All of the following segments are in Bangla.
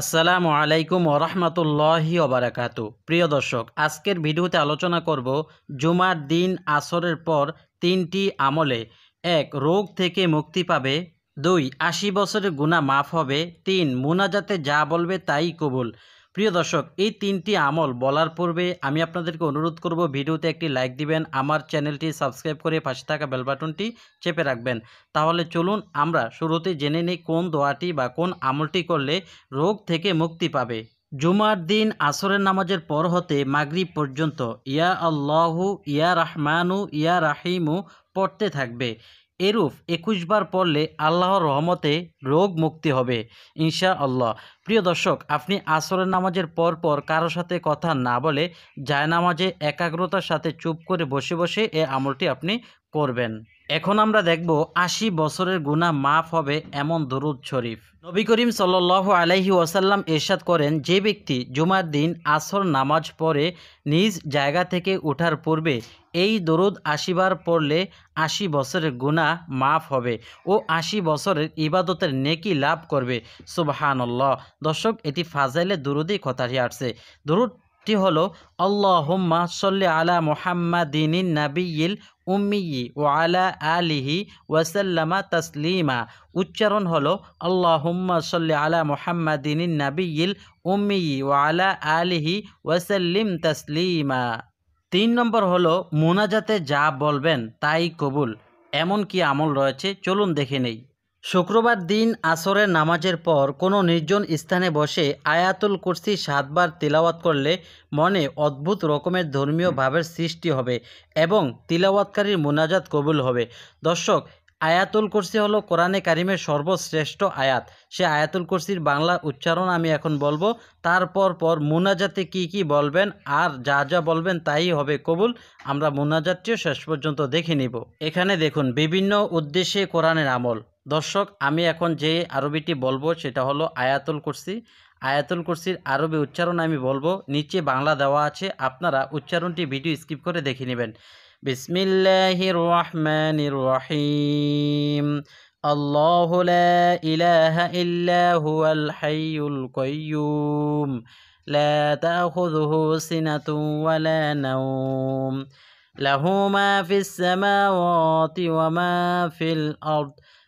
আসসালামু আলাইকুম ওরহমতুল্লাহি ওবরাকাতু প্রিয় দর্শক আজকের ভিডিওতে আলোচনা করব জুমার দিন আসরের পর তিনটি আমলে এক রোগ থেকে মুক্তি পাবে দুই আশি বছরের গুণা মাফ হবে তিন মুনাজাতে যা বলবে তাই কবুল প্রিয় দর্শক এই তিনটি আমল বলার পূর্বে আমি আপনাদেরকে অনুরোধ করব ভিডিওতে একটি লাইক দিবেন আমার চ্যানেলটি সাবস্ক্রাইব করে পাশে থাকা বেলবাটনটি চেপে রাখবেন তাহলে চলুন আমরা শুরুতে জেনে নিই কোন দোয়াটি বা কোন আমলটি করলে রোগ থেকে মুক্তি পাবে জুমার দিন আসরের নামাজের পর হতে মাগরিব পর্যন্ত ইয়া আল্লাহু ইয়া রাহমানু ইয়া রাহিমু পড়তে থাকবে এরূপ একুশবার পড়লে আল্লাহর রহমতে রোগ মুক্তি হবে ইনশা আল্লাহ প্রিয় দর্শক আপনি আসরের নামাজের পর পর কারো সাথে কথা না বলে জায়নামাজে একাগ্রতার সাথে চুপ করে বসে বসে এ আমলটি আপনি করবেন এখন আমরা দেখব আশি বছরের গুণা মাফ হবে এমন দরুদ শরীফ নবী করিম সাল্লাহ আলাইহি ওয়াসাল্লাম এরশাদ করেন যে ব্যক্তি জুমার দিন আসর নামাজ পড়ে নিজ জায়গা থেকে ওঠার পূর্বে এই দরুদ আসিবার পড়লে আশি বছরের গুণা মাফ হবে ও আশি বছরের ইবাদতের নেকি লাভ করবে সুবাহানল্লাহ দর্শক এটি ফাজাইলে দরুদই কথাটি আসছে দরুদ টি হল আল্লাহম্মা সল্লি আলা মোহাম্মদিন নাবিয়িল উম্মিয়ি ও আলা আলিহি ওয়াসাল্লামা তসলিমা উচ্চারণ হল আল্লাহম্মা সল্লি আলা মোহাম্মদিন নাবিয়িল উম্মিয়ি ও আলা আলিহি ওয়াসাল্লিম তাসলিমা তিন নম্বর হল মোনাজাতে যা বলবেন তাই কবুল এমন কি আমল রয়েছে চলুন দেখে নেই শুক্রবার দিন আসরের নামাজের পর কোনো নির্জন স্থানে বসে আয়াতুল কুরসি সাতবার তিলাওয়াত করলে মনে অদ্ভুত রকমের ধর্মীয় ভাবের সৃষ্টি হবে এবং তিলাওয়াতকারীর মোনাজাত কবুল হবে দর্শক আয়াতুল কুরসি হলো কোরআনে কারিমের সর্বশ্রেষ্ঠ আয়াত সে আয়াতুল কুরসির বাংলা উচ্চারণ আমি এখন বলবো তারপর পর মুনাজাতে কি কি বলবেন আর যা যা বলবেন তাই হবে কবুল আমরা মোনাজাতটিও শেষ পর্যন্ত দেখে নিব এখানে দেখুন বিভিন্ন উদ্দেশ্যে কোরআনের আমল দর্শক আমি এখন যে আরবিটি বলবো সেটা হলো আয়াতুল কুরসি আয়াতুল কুরসির আরবি উচ্চারণ আমি বলবো নিচে বাংলা দেওয়া আছে আপনারা উচ্চারণটি ভিডিও স্কিপ করে দেখে নেবেন বিসমিল্লাহ রহমান রহিম আল্লাহ ইলাহা ইল্লাহু হাইউল কয়্যুম লা ফিস সামাওয়াতি ফিল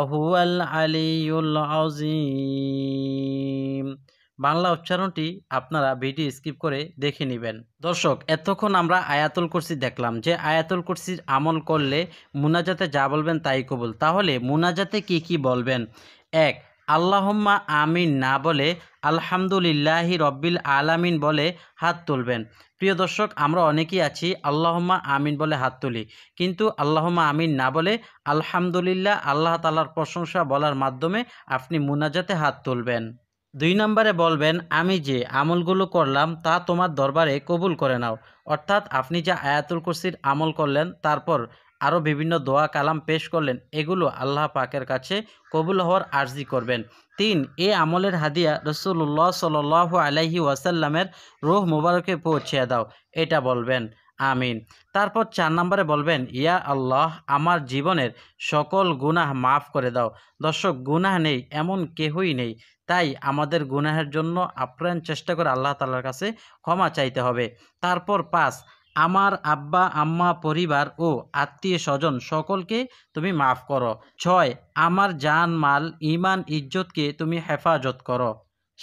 আল বাংলা উচ্চারণটি আপনারা ভিডিও স্কিপ করে দেখে নেবেন দর্শক এতক্ষণ আমরা আয়াতুল কুরসি দেখলাম যে আয়াতুল কুরসির আমল করলে মুনাজাতে যা বলবেন তাই কবুল তাহলে মুনাজাতে কি কি বলবেন এক আল্লাহম্মা আমিন না বলে আলহামদুলিল্লাহি রব্বিল আলামিন বলে হাত তুলবেন প্রিয় দর্শক আমরা অনেকেই আছি আল্লাহম্মা আমিন বলে হাত তুলি কিন্তু আল্লাহম্মা আমিন না বলে আলহামদুলিল্লাহ আল্লাহ তালার প্রশংসা বলার মাধ্যমে আপনি মুনাজাতে হাত তুলবেন দুই নম্বরে বলবেন আমি যে আমলগুলো করলাম তা তোমার দরবারে কবুল করে নাও অর্থাৎ আপনি যা আয়াতুল কুরসির আমল করলেন তারপর আরও বিভিন্ন দোয়া কালাম পেশ করলেন এগুলো আল্লাহ পাকের কাছে কবুল হওয়ার আর্জি করবেন তিন এ আমলের হাদিয়া রসুল্লাহ সাল আলাইহি ওয়াসাল্লামের রোহ মুবারকে পৌঁছে দাও এটা বলবেন আমিন তারপর চার নম্বরে বলবেন ইয়া আল্লাহ আমার জীবনের সকল গুনাহ মাফ করে দাও দর্শক গুনাহ নেই এমন কেহই নেই তাই আমাদের গুনাহের জন্য আপ্রাণ চেষ্টা করে আল্লাহ তালার কাছে ক্ষমা চাইতে হবে তারপর পাঁচ আমার আব্বা আম্মা পরিবার ও আত্মীয় স্বজন সকলকে তুমি মাফ করো ছয় আমার জান মাল ইমান ইজ্জতকে তুমি হেফাজত করো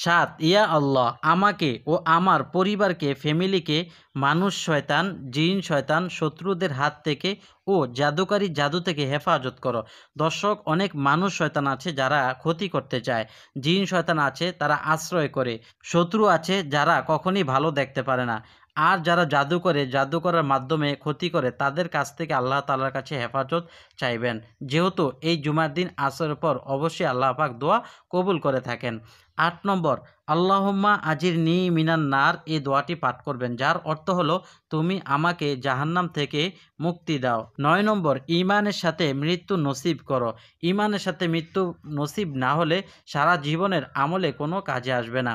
সাত ইয়া আল্লাহ আমাকে ও আমার পরিবারকে ফ্যামিলিকে মানুষ শয়তান জিন শয়তান শত্রুদের হাত থেকে ও জাদুকারী জাদু থেকে হেফাজত করো দর্শক অনেক মানুষ শয়তান আছে যারা ক্ষতি করতে চায় জিন শয়তান আছে তারা আশ্রয় করে শত্রু আছে যারা কখনই ভালো দেখতে পারে না আর যারা জাদু করে জাদু করার মাধ্যমে ক্ষতি করে তাদের কাছ থেকে আল্লাহ তালার কাছে হেফাজত চাইবেন যেহেতু এই জুমার দিন আসরের পর অবশ্যই আল্লাহ পাক দোয়া কবুল করে থাকেন আট নম্বর আল্লাহম্মা আজির নি মিনান নার এ দোয়াটি পাঠ করবেন যার অর্থ হলো তুমি আমাকে জাহান্নাম থেকে মুক্তি দাও নয় নম্বর ইমানের সাথে মৃত্যু নসিব করো ইমানের সাথে মৃত্যু নসিব না হলে সারা জীবনের আমলে কোনো কাজে আসবে না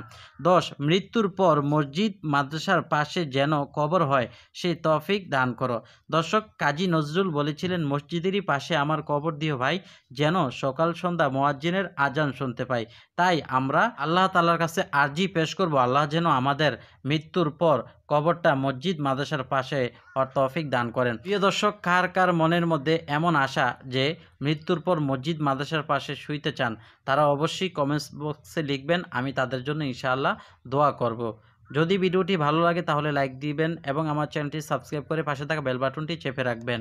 দশ মৃত্যুর পর মসজিদ মাদ্রাসার পাশে যেন কবর হয় সে তফিক দান করো দর্শক কাজী নজরুল বলেছিলেন মসজিদেরই পাশে আমার কবর দিও ভাই যেন সকাল সন্ধ্যা মোয়াজ্জিনের আজান শুনতে পাই তাই আমরা আল্লাহ তালার কাছে আর্জি পেশ করব আল্লাহ যেন আমাদের মৃত্যুর পর কবরটা মসজিদ মাদ্রাসার পাশে তৌফিক দান করেন প্রিয় দর্শক কার কার মনের মধ্যে এমন আশা যে মৃত্যুর পর মসজিদ মাদ্রাসার পাশে শুইতে চান তারা অবশ্যই কমেন্টস বক্সে লিখবেন আমি তাদের জন্য ইনশাআল্লাহ দোয়া করব। যদি ভিডিওটি ভালো লাগে তাহলে লাইক দিবেন এবং আমার চ্যানেলটি সাবস্ক্রাইব করে পাশে থাকা বেলবাটনটি চেপে রাখবেন